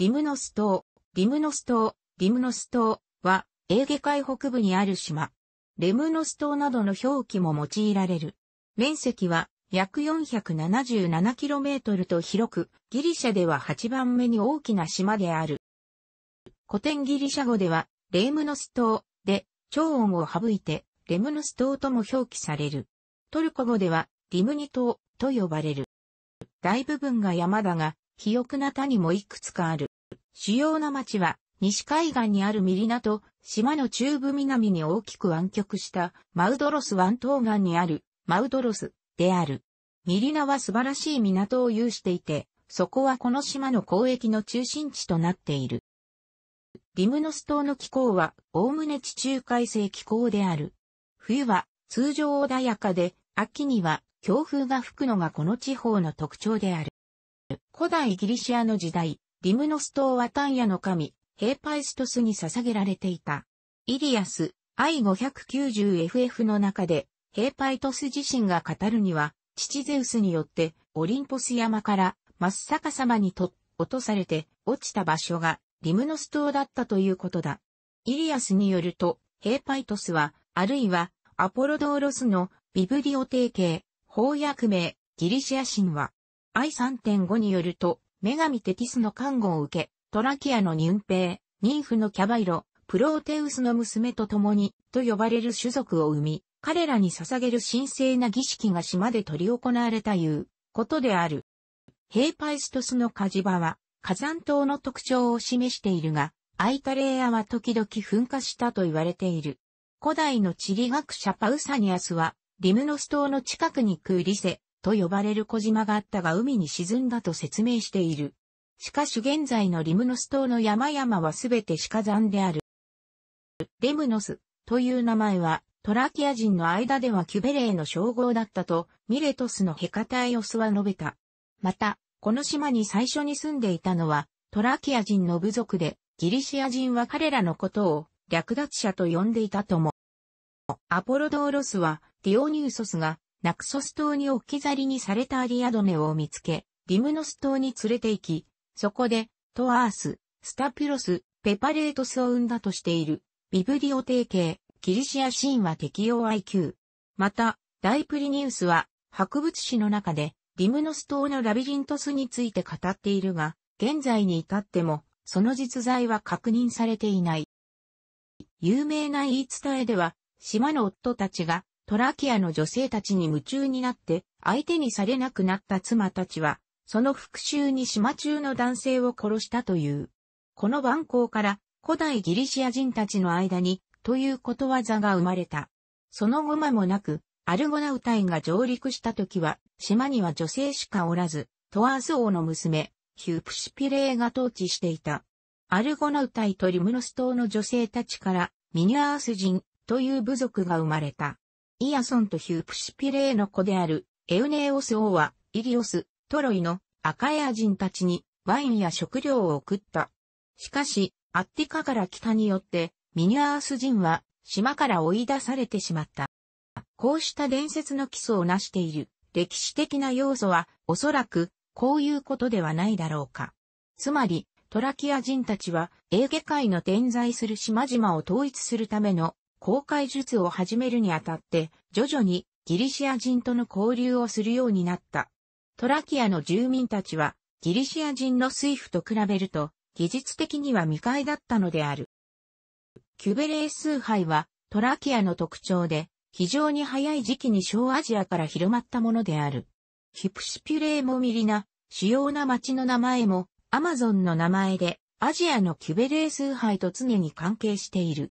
リムノス島、リムノス島、リムノス島は、エーゲ海北部にある島。レムノス島などの表記も用いられる。面積は約 477km と広く、ギリシャでは8番目に大きな島である。古典ギリシャ語では、レムノス島で、超音を省いて、レムノス島とも表記される。トルコ語では、リムニ島と呼ばれる。大部分が山だが、肥沃な谷もいくつかある。主要な町は、西海岸にあるミリナと、島の中部南に大きく湾曲したマウドロス湾東岸にあるマウドロスである。ミリナは素晴らしい港を有していて、そこはこの島の交易の中心地となっている。リムノス島の気候は、おおむね地中海性気候である。冬は通常穏やかで、秋には強風が吹くのがこの地方の特徴である。古代ギリシアの時代、リムノス島はタンヤの神、ヘーパイストスに捧げられていた。イリアス、I590FF の中で、ヘーパイトス自身が語るには、父ゼウスによって、オリンポス山から真っ逆さまにと落とされて落ちた場所がリムノス島だったということだ。イリアスによると、ヘーパイトスは、あるいはアポロドーロスのビブリオ提携、法訳名、ギリシア神話。I3.5 によると、女神テティスの看護を受け、トラキアのニュンペイ、ニンフのキャバイロ、プロテウスの娘と共に、と呼ばれる種族を生み、彼らに捧げる神聖な儀式が島で執り行われたいうことである。ヘイパイストスの火事場は火山島の特徴を示しているが、アイタレーアは時々噴火したと言われている。古代の地理学者パウサニアスは、リムノス島の近くにクーリセ、と呼ばれる小島があったが海に沈んだと説明している。しかし現在のリムノス島の山々はすべて鹿山である。レムノスという名前はトラキア人の間ではキュベレーの称号だったとミレトスのヘカタイオスは述べた。また、この島に最初に住んでいたのはトラキア人の部族でギリシア人は彼らのことを略奪者と呼んでいたとも。アポロドーロスはディオニューソスがナクソス島に置き去りにされたアリアドネを見つけ、リムノス島に連れて行き、そこで、トアース、スタピロス、ペパレートスを生んだとしている、ビブリオ提携、キリシア神話適用 IQ。また、大プリニウスは、博物史の中で、リムノス島のラビリントスについて語っているが、現在に至っても、その実在は確認されていない。有名な言い伝えでは、島の夫たちがトラキアの女性たちに夢中になって相手にされなくなった妻たちは、その復讐に島中の男性を殺したという。この蛮行から古代ギリシア人たちの間にということわざが生まれた。その後間もなく、アルゴナウ隊が上陸した時は、島には女性しかおらず、トワーズ王の娘、ヒュープシピレーが統治していた。アルゴナウ隊とリムノス島の女性たちから、ミニアース人という部族が生まれた。イアソンとヒュープシピレーの子である、エウネオス王は、イリオス、トロイのアカエア人たちにワインや食料を送った。しかし、アッティカから北によって、ミニアース人は島から追い出されてしまった。こうした伝説の基礎を成している歴史的な要素はおそらくこういうことではないだろうか。つまり、トラキア人たちはエーゲ海の点在する島々を統一するための公開術を始めるにあたって、徐々にギリシア人との交流をするようになった。トラキアの住民たちは、ギリシア人の水夫と比べると、技術的には未開だったのである。キュベレー崇拝は、トラキアの特徴で、非常に早い時期に小アジアから広まったものである。ヒプシピュレーモミリナ、主要な町の名前も、アマゾンの名前で、アジアのキュベレー崇拝と常に関係している。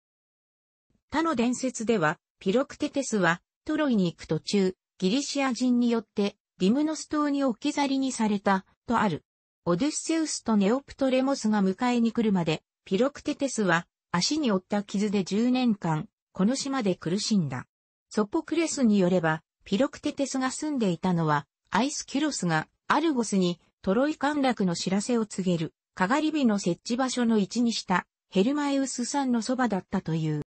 他の伝説では、ピロクテテスは、トロイに行く途中、ギリシア人によって、ディムノス島に置き去りにされた、とある。オデュッセウスとネオプトレモスが迎えに来るまで、ピロクテテスは、足に負った傷で10年間、この島で苦しんだ。ソポクレスによれば、ピロクテテスが住んでいたのは、アイスキュロスがアルゴスにトロイ陥落の知らせを告げる、かがり火の設置場所の位置にしたヘルマエウス山のそばだったという。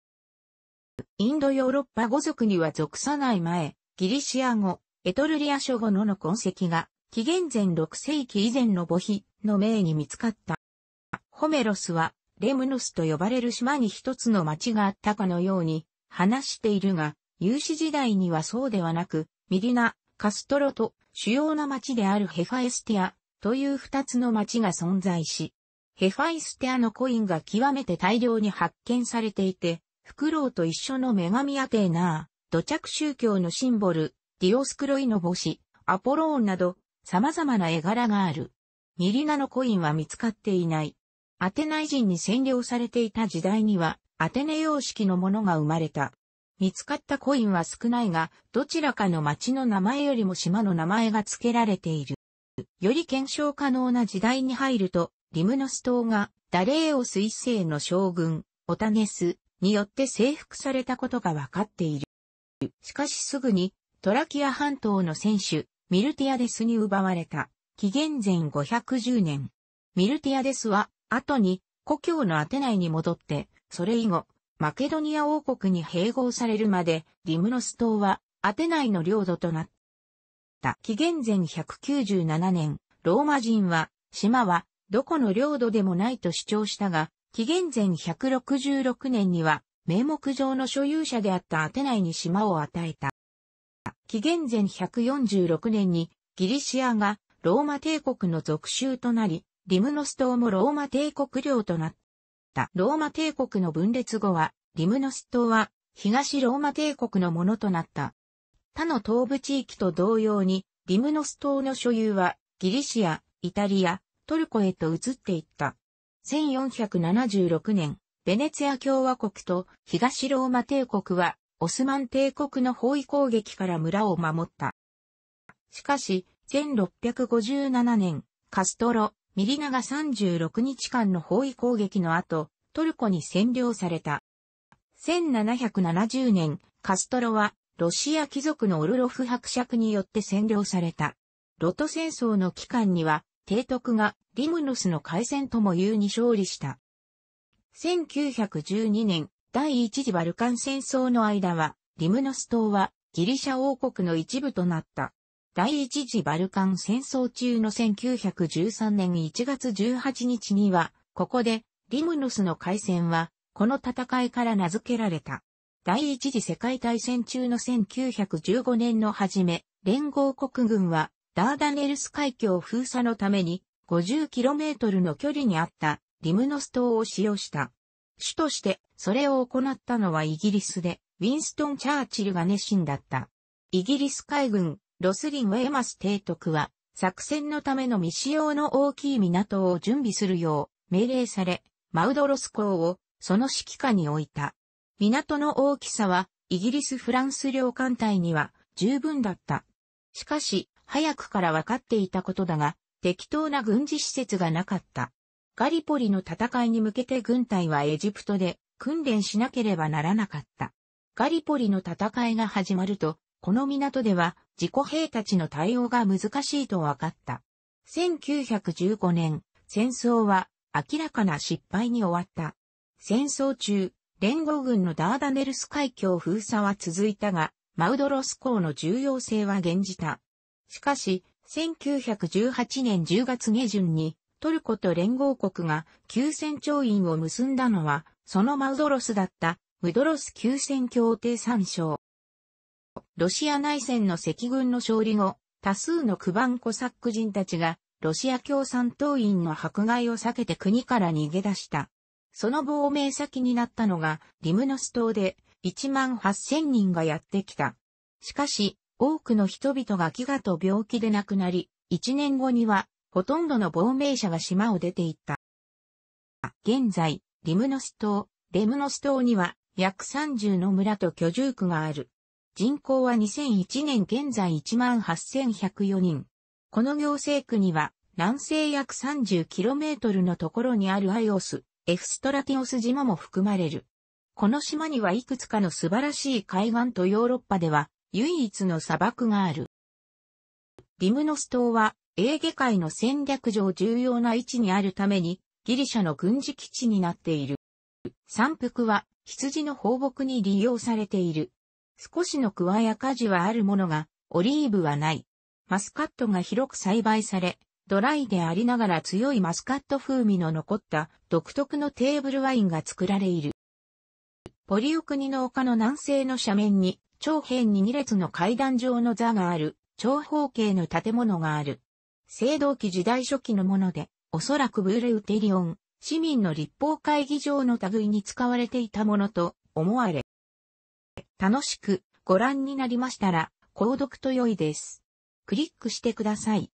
インドヨーロッパ語族には属さない前、ギリシア語、エトルリア諸語のの痕跡が、紀元前6世紀以前の墓碑の名に見つかった。ホメロスは、レムノスと呼ばれる島に一つの町があったかのように話しているが、有史時代にはそうではなく、ミリナ、カストロと主要な町であるヘファエスティアという二つの町が存在し、ヘファイスティアのコインが極めて大量に発見されていて、フクロウと一緒の女神アテーナー、土着宗教のシンボル、ディオスクロイの星、アポローンなど、様々な絵柄がある。ミリナのコインは見つかっていない。アテナイ人に占領されていた時代には、アテネ様式のものが生まれた。見つかったコインは少ないが、どちらかの町の名前よりも島の名前が付けられている。より検証可能な時代に入ると、リムノス島が、ダレーオス一世の将軍、オタネス、によって征服されたことが分かっている。しかしすぐにトラキア半島の選手、ミルティアデスに奪われた。紀元前510年。ミルティアデスは、後に、故郷のアテナイに戻って、それ以後、マケドニア王国に併合されるまで、リムノス島は、アテナイの領土となった。紀元前197年、ローマ人は、島は、どこの領土でもないと主張したが、紀元前166年には、名目上の所有者であったアテナイに島を与えた。紀元前146年にギリシアがローマ帝国の属州となり、リムノス島もローマ帝国領となった。ローマ帝国の分裂後は、リムノス島は東ローマ帝国のものとなった。他の東部地域と同様に、リムノス島の所有はギリシア、イタリア、トルコへと移っていった。1476年、ベネツィア共和国と東ローマ帝国は、オスマン帝国の包囲攻撃から村を守った。しかし、1657年、カストロ、ミリナが36日間の包囲攻撃の後、トルコに占領された。1770年、カストロは、ロシア貴族のオルロフ伯爵によって占領された。ロト戦争の期間には、提督がリムノスの海戦とも言うに勝利した。1912年、第一次バルカン戦争の間は、リムノス島はギリシャ王国の一部となった。第一次バルカン戦争中の1913年1月18日には、ここでリムノスの海戦は、この戦いから名付けられた。第一次世界大戦中の1915年の初め、連合国軍はダーダネルス海峡封鎖のために 50km の距離にあったリムノス島を使用した。主としてそれを行ったのはイギリスで、ウィンストン・チャーチルが熱心だった。イギリス海軍、ロスリン・ウェーマス提督は、作戦のための未使用の大きい港を準備するよう命令され、マウドロス港をその指揮下に置いた。港の大きさは、イギリス・フランス領艦隊には十分だった。しかし、早くから分かっていたことだが、適当な軍事施設がなかった。ガリポリの戦いに向けて軍隊はエジプトで訓練しなければならなかった。ガリポリの戦いが始まると、この港では自己兵たちの対応が難しいと分かった。1915年、戦争は明らかな失敗に終わった。戦争中、連合軍のダーダネルス海峡封鎖は続いたが、マウドロス港の重要性は減じた。しかし、1918年10月下旬に、トルコと連合国が休戦調印を結んだのは、そのマウドロスだった、ムドロス休戦協定参照。ロシア内戦の赤軍の勝利後、多数のクバンコサック人たちが、ロシア共産党員の迫害を避けて国から逃げ出した。その亡命先になったのが、リムノス島で、1万8000人がやってきた。しかし、多くの人々が飢餓と病気で亡くなり、1年後には、ほとんどの亡命者が島を出ていった。現在、リムノス島、レムノス島には、約30の村と居住区がある。人口は2001年現在18,104人。この行政区には、南西約 30km のところにあるアイオス、エフストラティオス島も含まれる。この島にはいくつかの素晴らしい海岸とヨーロッパでは唯一の砂漠がある。リムノス島は、エーゲ海の戦略上重要な位置にあるために、ギリシャの軍事基地になっている。山腹は、羊の放牧に利用されている。少しのクワや果樹はあるものが、オリーブはない。マスカットが広く栽培され、ドライでありながら強いマスカット風味の残った独特のテーブルワインが作られいる。ポリオニの丘の南西の斜面に長辺に2列の階段状の座がある、長方形の建物がある。青銅器時代初期のもので、おそらくブーレウテリオン、市民の立法会議場の類に使われていたものと思われ。楽しくご覧になりましたら、購読と良いです。クリックしてください。